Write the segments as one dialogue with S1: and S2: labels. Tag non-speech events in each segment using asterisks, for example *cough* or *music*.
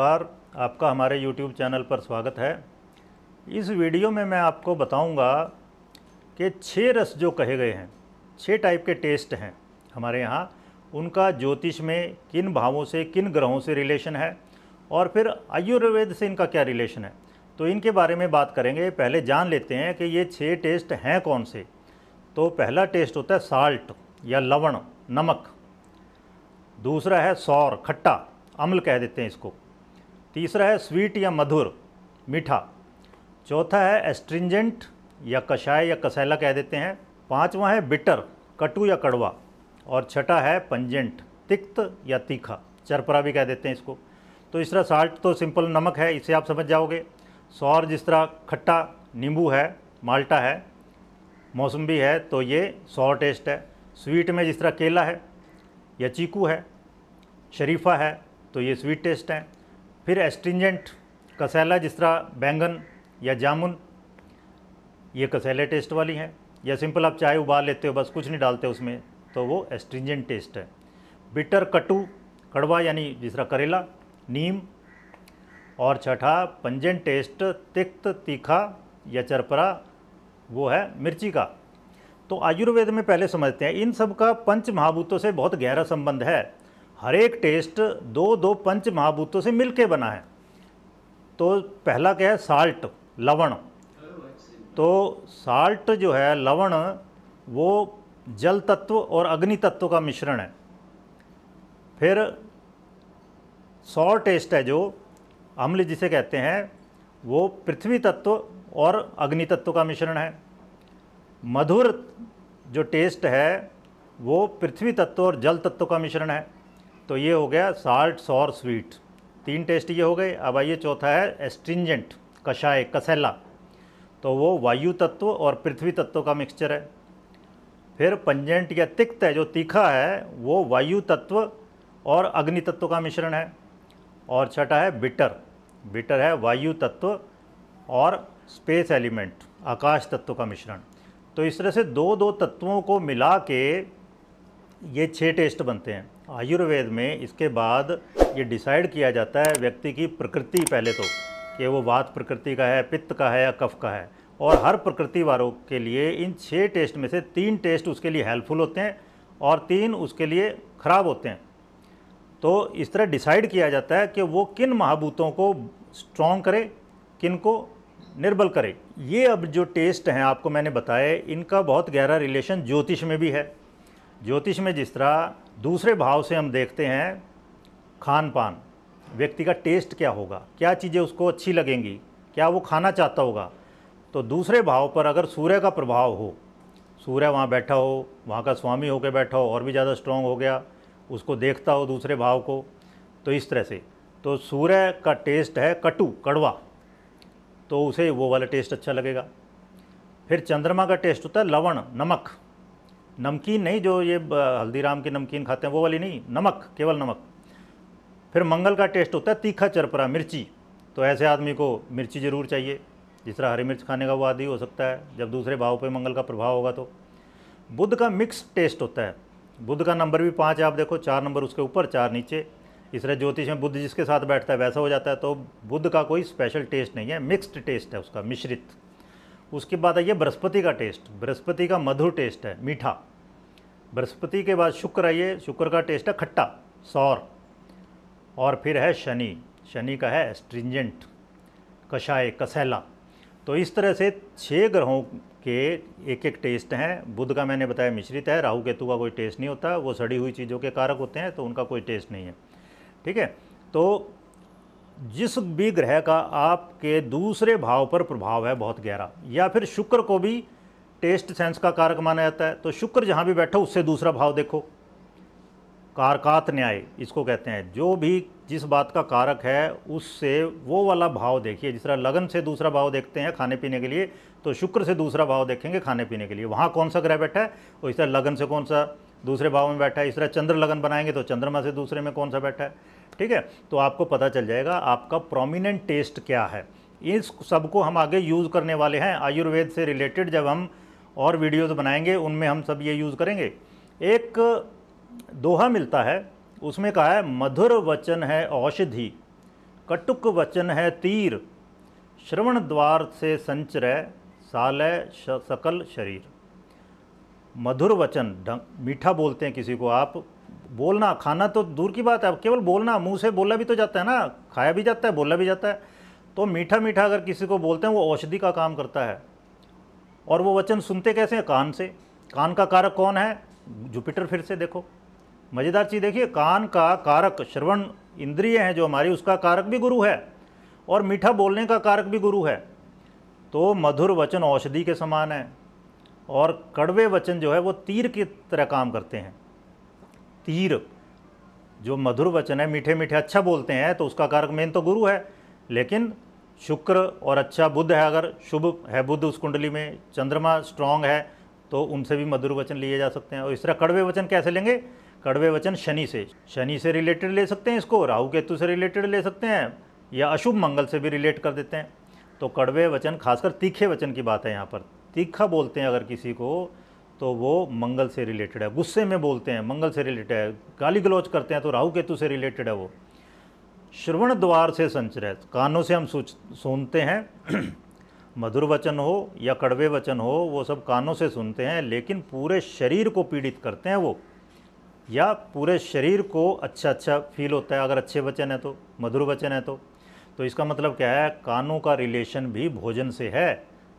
S1: नमस्कार आपका हमारे YouTube चैनल पर स्वागत है इस वीडियो में मैं आपको बताऊंगा कि छः रस जो कहे गए हैं छः टाइप के टेस्ट हैं हमारे यहाँ उनका ज्योतिष में किन भावों से किन ग्रहों से रिलेशन है और फिर आयुर्वेद से इनका क्या रिलेशन है तो इनके बारे में बात करेंगे पहले जान लेते हैं कि ये छः टेस्ट हैं कौन से तो पहला टेस्ट होता है साल्ट या लवण नमक दूसरा है सौर खट्टा अम्ल कह देते हैं इसको तीसरा है स्वीट या मधुर मीठा चौथा है एस्ट्रिंजेंट या कषाय या कसैला कह देते हैं पांचवा है बिटर कटु या कड़वा और छठा है पंजेंट तिक्त या तीखा चरपरा भी कह देते हैं इसको तो इस तरह साल्ट तो सिंपल नमक है इसे आप समझ जाओगे सौर जिस तरह खट्टा नींबू है माल्टा है मौसम्बी है तो ये सौर टेस्ट है स्वीट में जिस तरह केला है या चीकू है शरीफा है तो ये स्वीट टेस्ट हैं फिर एस्ट्रिंजेंट कसैला जिस तरह बैंगन या जामुन ये कसैले टेस्ट वाली हैं या सिंपल आप चाय उबाल लेते हो बस कुछ नहीं डालते उसमें तो वो एस्ट्रिंजेंट टेस्ट है बिटर कटु कड़वा यानी जिस तरह करेला नीम और छठा पंजन टेस्ट तिक्त तीखा या चरपरा वो है मिर्ची का तो आयुर्वेद में पहले समझते हैं इन सब का पंच महाभूतों से बहुत गहरा संबंध है हर एक टेस्ट दो दो पंच महाभूतों से मिलके बना है तो पहला क्या है साल्ट लवण तो साल्ट जो है लवण वो जल तत्व और अग्नि तत्व का मिश्रण है फिर सौ टेस्ट है जो अम्ल जिसे कहते हैं वो पृथ्वी तत्व और अग्नि तत्व का मिश्रण है मधुर जो टेस्ट है वो पृथ्वी तत्व और जल तत्व का मिश्रण है तो ये हो गया साल्ट सॉर स्वीट तीन टेस्ट ये हो गए अब आइए चौथा है एस्ट्रिंजेंट कषाय कसैला तो वो वायु तत्व और पृथ्वी तत्व का मिक्सचर है फिर पंजेंट या तिक्त है जो तीखा है वो वायु तत्व और अग्नि तत्व का मिश्रण है और छठा है बिटर बिटर है वायु तत्व और स्पेस एलिमेंट आकाश तत्व का मिश्रण तो इस तरह से दो दो तत्वों को मिला के ये छः टेस्ट बनते हैं आयुर्वेद में इसके बाद ये डिसाइड किया जाता है व्यक्ति की प्रकृति पहले तो कि वो वात प्रकृति का है पित्त का है या कफ का है और हर प्रकृति वालों के लिए इन छः टेस्ट में से तीन टेस्ट उसके लिए हेल्पफुल होते हैं और तीन उसके लिए ख़राब होते हैं तो इस तरह डिसाइड किया जाता है कि वो किन महाभूतों को स्ट्रॉन्ग करे किन को निर्बल करे ये अब जो टेस्ट हैं आपको मैंने बताए इनका बहुत गहरा रिलेशन ज्योतिष में भी है ज्योतिष में जिस तरह दूसरे भाव से हम देखते हैं खान पान व्यक्ति का टेस्ट क्या होगा क्या चीज़ें उसको अच्छी लगेंगी क्या वो खाना चाहता होगा तो दूसरे भाव पर अगर सूर्य का प्रभाव हो सूर्य वहाँ बैठा हो वहाँ का स्वामी होकर बैठा हो और भी ज़्यादा स्ट्रॉन्ग हो गया उसको देखता हो दूसरे भाव को तो इस तरह से तो सूर्य का टेस्ट है कटु कड़वा तो उसे वो वाला टेस्ट अच्छा लगेगा फिर चंद्रमा का टेस्ट होता है लवण नमक नमकीन नहीं जो ये हल्दीराम की नमकीन खाते हैं वो वाली नहीं नमक केवल नमक फिर मंगल का टेस्ट होता है तीखा चरपरा मिर्ची तो ऐसे आदमी को मिर्ची ज़रूर चाहिए जिस तरह हरी मिर्च खाने का वो आदि हो सकता है जब दूसरे भाव पे मंगल का प्रभाव होगा तो बुद्ध का मिक्स टेस्ट होता है बुद्ध का नंबर भी पाँच है आप देखो चार नंबर उसके ऊपर चार नीचे इसलिए ज्योतिष में बुद्ध जिसके साथ बैठता है वैसा हो जाता है तो बुद्ध का कोई स्पेशल टेस्ट नहीं है मिक्स्ड टेस्ट है उसका मिश्रित उसके बाद आइए बृहस्पति का टेस्ट बृहस्पति का मधुर टेस्ट है मीठा बृहस्पति के बाद शुक्र आइए शुक्र का टेस्ट है खट्टा सौर और फिर है शनि शनि का है स्ट्रिंजेंट कषाय कसैला तो इस तरह से छः ग्रहों के एक एक टेस्ट हैं बुध का मैंने बताया मिश्रित है राहु केतु का कोई टेस्ट नहीं होता वो सड़ी हुई चीज़ों के कारक होते हैं तो उनका कोई टेस्ट नहीं है ठीक है तो जिस भी ग्रह का आपके दूसरे भाव पर प्रभाव है बहुत गहरा या फिर शुक्र को भी टेस्ट सेंस का कारक माना जाता है तो शुक्र जहाँ भी बैठो उससे दूसरा भाव देखो कारकात न्याय इसको कहते हैं जो भी जिस बात का कारक है उससे वो वाला भाव देखिए जिस तरह लगन से दूसरा भाव देखते हैं खाने पीने के लिए तो शुक्र से दूसरा भाव देखेंगे खाने पीने के लिए वहाँ कौन सा ग्रह बैठा है और इस तरह लगन से कौन सा दूसरे भाव में बैठा है इस तरह चंद्र लगन बनाएंगे तो चंद्रमा से दूसरे में कौन सा बैठा है ठीक है तो आपको पता चल जाएगा आपका प्रोमिनेंट टेस्ट क्या है इस सबको हम आगे यूज़ करने वाले हैं आयुर्वेद से रिलेटेड जब हम और वीडियोज बनाएंगे उनमें हम सब ये यूज़ करेंगे एक दोहा मिलता है उसमें कहा है मधुर वचन है औषधि कटुक वचन है तीर श्रवण द्वार से संचरय सालय सकल शरीर मधुर वचन ढंग मीठा बोलते हैं किसी को आप बोलना खाना तो दूर की बात है अब केवल बोलना मुंह से बोला भी तो जाता है ना खाया भी जाता है बोला भी जाता है तो मीठा मीठा अगर किसी को बोलते हैं वो औषधि का काम करता है और वो वचन सुनते कैसे हैं कान से कान का कारक कौन है जुपिटर फिर से देखो मज़ेदार चीज़ देखिए कान का कारक श्रवण इंद्रिय है जो हमारी उसका कारक भी गुरु है और मीठा बोलने का कारक भी गुरु है तो मधुर वचन औषधि के समान है और कड़वे वचन जो है वो तीर की तरह काम करते हैं तीर जो मधुर वचन है मीठे मीठे अच्छा बोलते हैं तो उसका कारक मेन तो गुरु है लेकिन शुक्र और अच्छा बुद्ध है अगर शुभ है बुद्ध उस कुंडली में चंद्रमा स्ट्रांग है तो उनसे भी मधुर वचन लिए जा सकते हैं और इस तरह कड़वे वचन कैसे लेंगे कड़वे वचन शनि से शनि से रिलेटेड ले सकते हैं इसको राहु केतु से रिलेटेड ले सकते हैं या अशुभ मंगल से भी रिलेट कर देते हैं तो कड़वे वचन खासकर तीखे वचन की बात है यहाँ पर तीखा बोलते हैं अगर किसी को तो वो मंगल से रिलेटेड है गुस्से में बोलते हैं मंगल से रिलेटेड है गाली गलौच करते हैं तो राहु केतु से रिलेटेड है वो श्रवण द्वार से संचरित कानों से हम सुनते हैं *clears throat* मधुर वचन हो या कड़वे वचन हो वो सब कानों से सुनते हैं लेकिन पूरे शरीर को पीड़ित करते हैं वो या पूरे शरीर को अच्छा अच्छा फील होता है अगर अच्छे वचन है तो मधुर वचन है तो तो इसका मतलब क्या है कानों का रिलेशन भी भोजन से है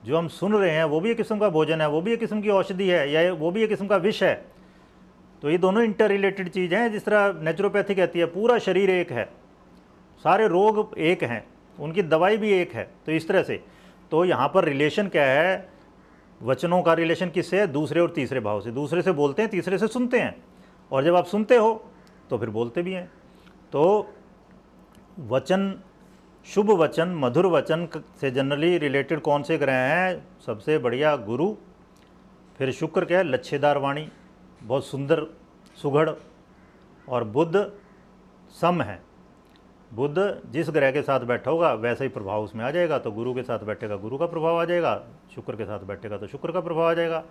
S1: जो हम सुन रहे हैं वो भी एक किस्म का भोजन है वो भी एक किस्म की औषधि है या वो भी एक किस्म का विष है तो ये दोनों इंटर रिलेटेड चीज़ हैं जिस तरह नेचुरोपैथी कहती है पूरा शरीर एक है सारे रोग एक हैं उनकी दवाई भी एक है तो इस तरह से तो यहाँ पर रिलेशन क्या है वचनों का रिलेशन किससे है दूसरे और तीसरे भाव से दूसरे से बोलते हैं तीसरे से सुनते हैं और जब आप सुनते हो तो फिर बोलते भी हैं तो वचन शुभ वचन मधुर वचन से जनरली रिलेटेड कौन से ग्रह हैं सबसे बढ़िया गुरु फिर शुक्र क्या है लच्छेदार वाणी बहुत सुंदर सुघड़ और बुद्ध सम है बुद्ध जिस ग्रह के साथ बैठा होगा वैसा ही प्रभाव उसमें आ जाएगा तो गुरु के साथ बैठेगा गुरु का प्रभाव आ जाएगा शुक्र के साथ बैठेगा तो शुक्र का प्रभाव आ जाएगा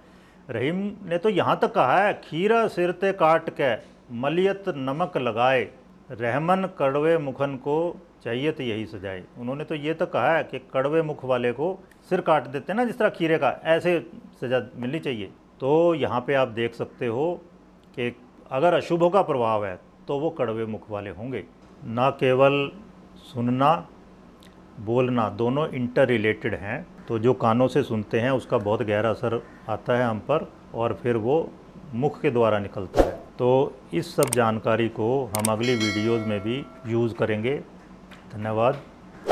S1: रहीम ने तो यहाँ तक कहा है खीरा सिरते काट के मलियत नमक लगाए रहमन कड़वे मुखन को चाहिए तो यही सजाए उन्होंने तो ये तो कहा है कि कड़वे मुख वाले को सिर काट देते हैं ना जिस तरह खीरे का ऐसे सजा मिलनी चाहिए तो यहाँ पे आप देख सकते हो कि अगर अशुभों का प्रभाव है तो वो कड़वे मुख वाले होंगे ना केवल सुनना बोलना दोनों इंटर रिलेटेड हैं तो जो कानों से सुनते हैं उसका बहुत गहरा असर आता है हम पर और फिर वो मुख के द्वारा निकलता है तो इस सब जानकारी को हम अगली वीडियोज़ में भी यूज़ करेंगे धन्यवाद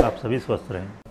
S1: आप सभी स्वस्थ रहें